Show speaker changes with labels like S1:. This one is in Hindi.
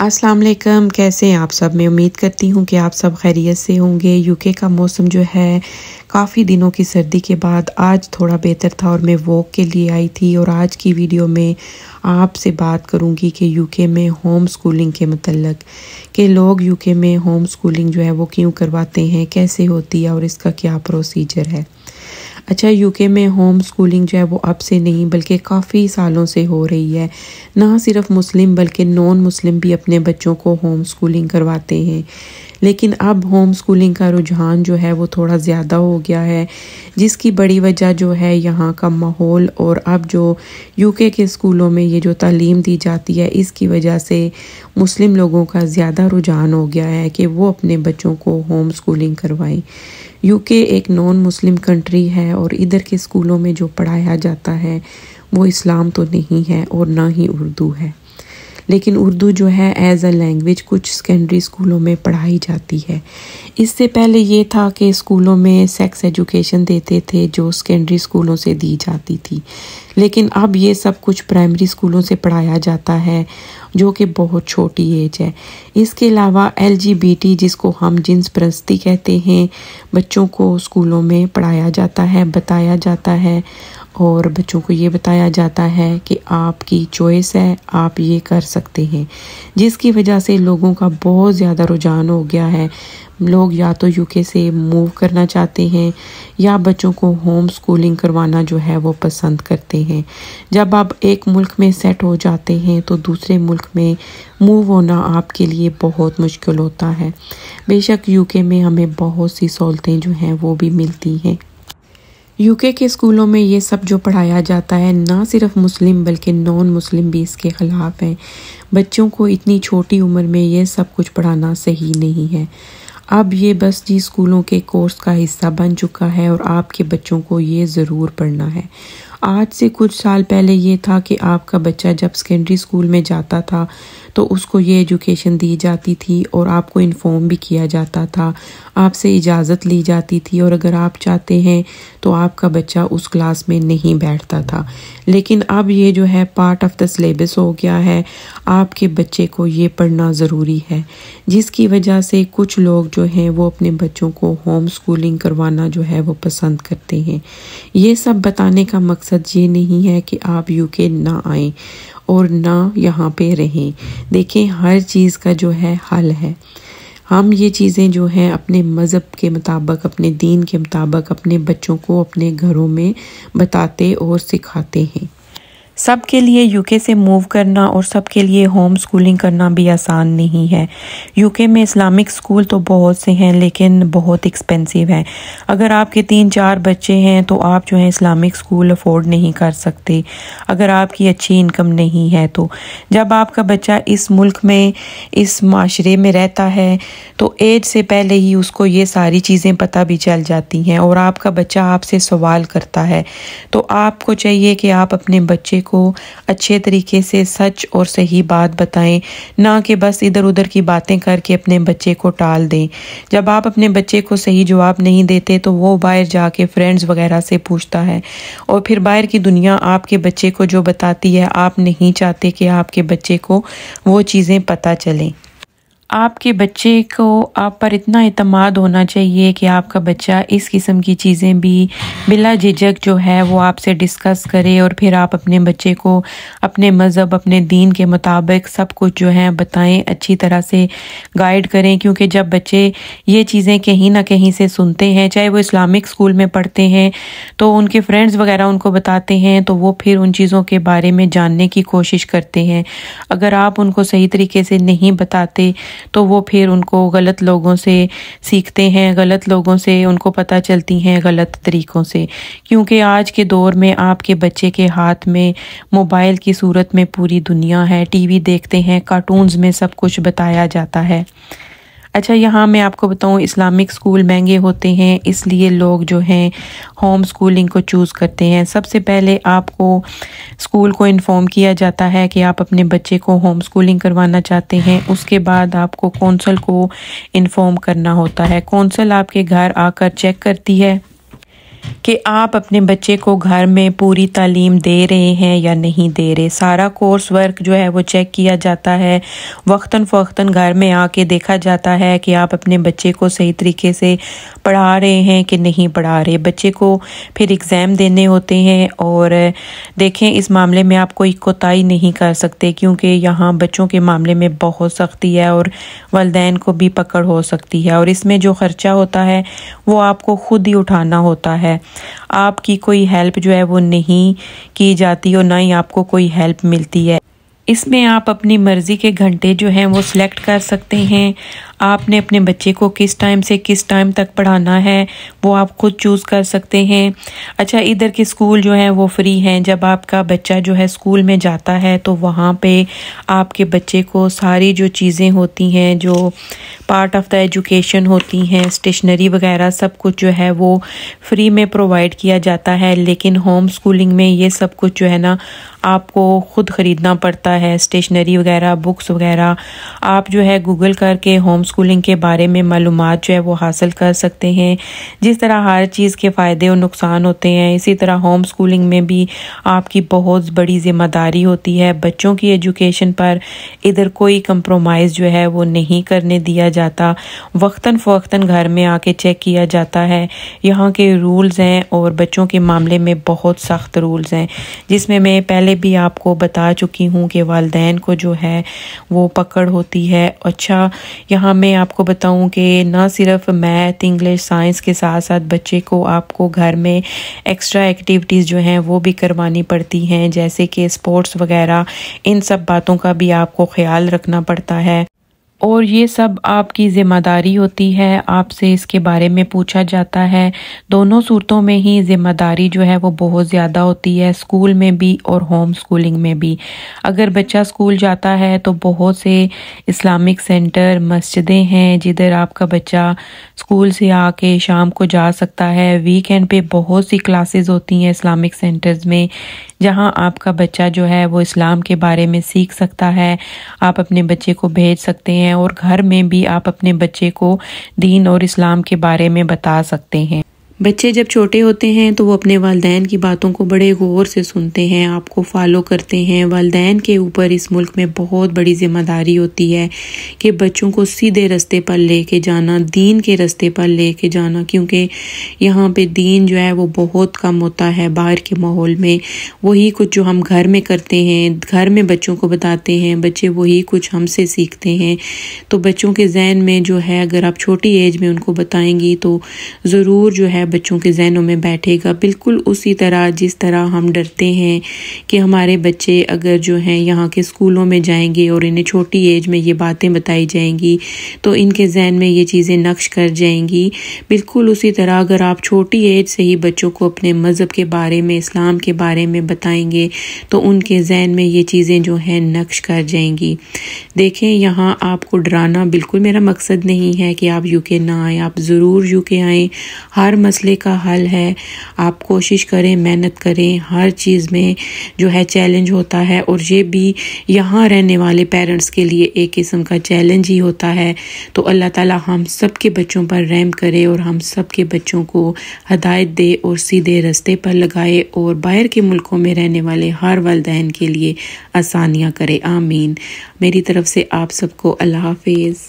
S1: अस्सलाम वालेकुम कैसे हैं आप सब मैं उम्मीद करती हूँ कि आप सब खैरियत से होंगे यूके का मौसम जो है काफ़ी दिनों की सर्दी के बाद आज थोड़ा बेहतर था और मैं वॉक के लिए आई थी और आज की वीडियो में आपसे बात करूँगी कि यूके में होम स्कूलिंग के मतलब के लोग यूके में होम स्कूलिंग जो है वो क्यों करवाते हैं कैसे होती है और इसका क्या प्रोसीजर है अच्छा यूके में होम स्कूलिंग जो है वो अब से नहीं बल्कि काफ़ी सालों से हो रही है ना सिर्फ मुस्लिम बल्कि नॉन मुस्लिम भी अपने बच्चों को होम स्कूलिंग करवाते हैं लेकिन अब होम स्कूलिंग का रुझान जो है वो थोड़ा ज़्यादा हो गया है जिसकी बड़ी वजह जो है यहाँ का माहौल और अब जो यूके के स्कूलों में ये जो तालीम दी जाती है इसकी वजह से मुस्लिम लोगों का ज़्यादा रुझान हो गया है कि वो अपने बच्चों को होम स्कूलिंग करवाएं यूके एक नॉन मुस्लिम कंट्री है और इधर के स्कूलों में जो पढ़ाया जाता है वो इस्लाम तो नहीं है और ना ही उर्दू है लेकिन उर्दू जो है एज अ लैंग्वेज कुछ सेकेंडरी स्कूलों में पढ़ाई जाती है इससे पहले ये था कि स्कूलों में सेक्स एजुकेशन देते थे जो सेकेंडरी स्कूलों से दी जाती थी लेकिन अब ये सब कुछ प्राइमरी स्कूलों से पढ़ाया जाता है जो कि बहुत छोटी एज है इसके अलावा एल जिसको हम जिन्स प्रस्ती कहते हैं बच्चों को स्कूलों में पढ़ाया जाता है बताया जाता है और बच्चों को ये बताया जाता है कि आपकी चॉइस है आप ये कर सकते हैं जिसकी वजह से लोगों का बहुत ज़्यादा रुझान हो गया है लोग या तो यूके से मूव करना चाहते हैं या बच्चों को होम स्कूलिंग करवाना जो है वो पसंद करते हैं जब आप एक मुल्क में सेट हो जाते हैं तो दूसरे मुल्क में मूव होना आपके लिए बहुत मुश्किल होता है बेशक यूके में हमें बहुत सी सहूलतें जो हैं वो भी मिलती हैं यूके के स्कूलों में ये सब जो पढ़ाया जाता है ना सिर्फ मुस्लिम बल्कि नॉन मुस्लिम भी इसके ख़िलाफ़ हैं बच्चों को इतनी छोटी उम्र में ये सब कुछ पढ़ाना सही नहीं है अब ये बस जी स्कूलों के कोर्स का हिस्सा बन चुका है और आपके बच्चों को ये ज़रूर पढ़ना है आज से कुछ साल पहले ये था कि आपका बच्चा जब सेकेंडरी स्कूल में जाता था तो उसको ये एजुकेशन दी जाती थी और आपको इन्फॉर्म भी किया जाता था आपसे इजाज़त ली जाती थी और अगर आप चाहते हैं तो आपका बच्चा उस क्लास में नहीं बैठता था लेकिन अब ये जो है पार्ट ऑफ द सलेबस हो गया है आपके बच्चे को ये पढ़ना ज़रूरी है जिसकी वजह से कुछ लोग जो हैं वो अपने बच्चों को होम स्कूलिंग करवाना जो है वो पसंद करते हैं ये सब बताने का मकसद ये नहीं है कि आप यूके ना आएँ और ना यहाँ पे रहें देखें हर चीज़ का जो है हल है हम ये चीज़ें जो हैं अपने मज़हब के मुताबिक अपने दीन के मुताबिक अपने बच्चों को अपने घरों में बताते और सिखाते हैं सब के लिए यूके से मूव करना और सब के लिए होम स्कूलिंग करना भी आसान नहीं है यूके में इस्लामिक स्कूल तो बहुत से हैं लेकिन बहुत एक्सपेंसिव हैं अगर आपके तीन चार बच्चे हैं तो आप जो है इस्लामिक स्कूल अफोर्ड नहीं कर सकते अगर आपकी अच्छी इनकम नहीं है तो जब आपका बच्चा इस मुल्क में इस माशरे में रहता है तो एज से पहले ही उसको ये सारी चीज़ें पता भी चल जाती हैं और आपका बच्चा आपसे सवाल करता है तो आपको चाहिए कि आप अपने बच्चे को अच्छे तरीके से सच और सही बात बताएं ना कि बस इधर उधर की बातें करके अपने बच्चे को टाल दें जब आप अपने बच्चे को सही जवाब नहीं देते तो वो बाहर जाके फ्रेंड्स वगैरह से पूछता है और फिर बाहर की दुनिया आपके बच्चे को जो बताती है आप नहीं चाहते कि आपके बच्चे को वो चीज़ें पता चलें आपके बच्चे को आप पर इतना अतमाद होना चाहिए कि आपका बच्चा इस किस्म की चीज़ें भी बिला झिझक जो है वो आपसे डिस्कस करे और फिर आप अपने बच्चे को अपने मज़हब अपने दीन के मुताबिक सब कुछ जो है बताएं अच्छी तरह से गाइड करें क्योंकि जब बच्चे ये चीज़ें कहीं ना कहीं से सुनते हैं चाहे वो इस्लामिक स्कूल में पढ़ते हैं तो उनके फ्रेंड्स वगैरह उनको बताते हैं तो वो फिर उन चीज़ों के बारे में जानने की कोशिश करते हैं अगर आप उनको सही तरीके से नहीं बताते तो वो फिर उनको गलत लोगों से सीखते हैं गलत लोगों से उनको पता चलती हैं गलत तरीक़ों से क्योंकि आज के दौर में आपके बच्चे के हाथ में मोबाइल की सूरत में पूरी दुनिया है टीवी देखते हैं कार्टून्स में सब कुछ बताया जाता है अच्छा यहाँ मैं आपको बताऊँ इस्लामिक स्कूल महंगे होते हैं इसलिए लोग जो हैं होम स्कूलिंग को चूज़ करते हैं सबसे पहले आपको स्कूल को इन्फॉर्म किया जाता है कि आप अपने बच्चे को होम स्कूलिंग करवाना चाहते हैं उसके बाद आपको कौंसल को इन्फॉर्म करना होता है कौंसल आपके घर आकर चेक करती है कि आप अपने बच्चे को घर में पूरी तालीम दे रहे हैं या नहीं दे रहे सारा कोर्स वर्क जो है वो चेक किया जाता है वक्ता फ़ौता घर में आके देखा जाता है कि आप अपने बच्चे को सही तरीके से पढ़ा रहे हैं कि नहीं पढ़ा रहे बच्चे को फिर एग्ज़ाम देने होते हैं और देखें इस मामले में आप कोई कोताही नहीं कर सकते क्योंकि यहाँ बच्चों के मामले में बहुत सख्ती है और वालदेन को भी पकड़ हो सकती है और इसमें जो ख़र्चा होता है वो आपको ख़ुद ही उठाना होता है है आपकी कोई हेल्प जो है वो नहीं की जाती और ना ही आपको कोई हेल्प मिलती है इसमें आप अपनी मर्ज़ी के घंटे जो हैं वो सिलेक्ट कर सकते हैं आपने अपने बच्चे को किस टाइम से किस टाइम तक पढ़ाना है वो आप खुद चूज़ कर सकते हैं अच्छा इधर के स्कूल जो हैं वो फ्री हैं जब आपका बच्चा जो है स्कूल में जाता है तो वहाँ पे आपके बच्चे को सारी जो चीज़ें होती हैं जो पार्ट ऑफ द एजुकेशन होती हैं स्टेशनरी वगैरह सब कुछ जो है वो फ्री में प्रोवाइड किया जाता है लेकिन होम स्कूलिंग में ये सब कुछ जो है ना आपको ख़ुद ख़रीदना पड़ता है स्टेशनरी वगैरह बुक्स वगैरह आप जो है गूगल करके होम स्कूलिंग के बारे में मालूम जो है वो हासिल कर सकते हैं जिस तरह हर चीज़ के फ़ायदे और नुकसान होते हैं इसी तरह होम स्कूलिंग में भी आपकी बहुत बड़ी ज़िम्मेदारी होती है बच्चों की एजुकेशन पर इधर कोई कंप्रोमाइज़ जो है वो नहीं करने दिया जाता वक्ता फ़वता घर में आके चेक किया जाता है यहाँ के रूल्स हैं और बच्चों के मामले में बहुत सख्त रूल्स हैं जिसमें मैं पहले भी आपको बता चुकी हूँ कि वालदेन को जो है वो पकड़ होती है अच्छा यहाँ मैं आपको बताऊं कि ना सिर्फ मैथ इंग्लिश साइंस के साथ साथ बच्चे को आपको घर में एक्स्ट्रा एक्टिविटीज़ जो हैं वो भी करवानी पड़ती हैं जैसे कि स्पोर्ट्स वगैरह इन सब बातों का भी आपको ख्याल रखना पड़ता है और ये सब आपकी ज़िम्मेदारी होती है आपसे इसके बारे में पूछा जाता है दोनों सूरतों में ही ज़िम्मेदारी जो है वो बहुत ज़्यादा होती है स्कूल में भी और होम स्कूलिंग में भी अगर बच्चा स्कूल जाता है तो बहुत से इस्लामिक सेंटर मस्जिदें हैं जिधर आपका बच्चा स्कूल से आके शाम को जा सकता है वीकेंड पे बहुत सी क्लासेज होती हैं इस्लामिक सेंटर्स में जहाँ आपका बच्चा जो है वो इस्लाम के बारे में सीख सकता है आप अपने बच्चे को भेज सकते हैं हैं और घर में भी आप अपने बच्चे को दीन और इस्लाम के बारे में बता सकते हैं बच्चे जब छोटे होते हैं तो वो अपने वालदेन की बातों को बड़े गौर से सुनते हैं आपको फॉलो करते हैं वालदेन के ऊपर इस मुल्क में बहुत बड़ी जिम्मेदारी होती है कि बच्चों को सीधे रास्ते पर ले कर जाना दीन के रास्ते पर ले कर जाना क्योंकि यहाँ पे दीन जो है वो बहुत कम होता है बाहर के माहौल में वही कुछ जो हम घर में करते हैं घर में बच्चों को बताते हैं बच्चे वही कुछ हमसे सीखते हैं तो बच्चों के जहन में जो है अगर आप छोटी एज में उनको बताएंगी तो ज़रूर जो है बच्चों के जहनों में बैठेगा बिल्कुल उसी तरह जिस तरह हम डरते हैं कि हमारे बच्चे अगर जो हैं यहाँ के स्कूलों में जाएंगे और इन्हें छोटी एज में ये बातें बताई जाएंगी तो इनके जहन में ये चीज़ें नक्श कर जाएंगी बिल्कुल उसी तरह अगर आप छोटी एज से ही बच्चों को अपने मज़हब के बारे में इस्लाम के बारे में बताएंगे तो उनके जहन में ये चीज़ें जो हैं नक्श कर जाएंगी देखें यहाँ आपको डराना बिल्कुल मेरा मकसद नहीं है कि आप यूके ना आए आप ज़रूर यूके आए हर मस मसले का हल है आप कोशिश करें मेहनत करें हर चीज़ में जो है चैलेंज होता है और ये भी यहाँ रहने वाले पेरेंट्स के लिए एक किस्म का चैलेंज ही होता है तो अल्लाह ताला हम सब के बच्चों पर रहम करे और हम सब के बच्चों को हदायत दे और सीधे रस्ते पर लगाए और बाहर के मुल्कों में रहने वाले हर वालदेन के लिए आसानियाँ करे आमीन मेरी तरफ से आप सबको अल्लाह हाफिज़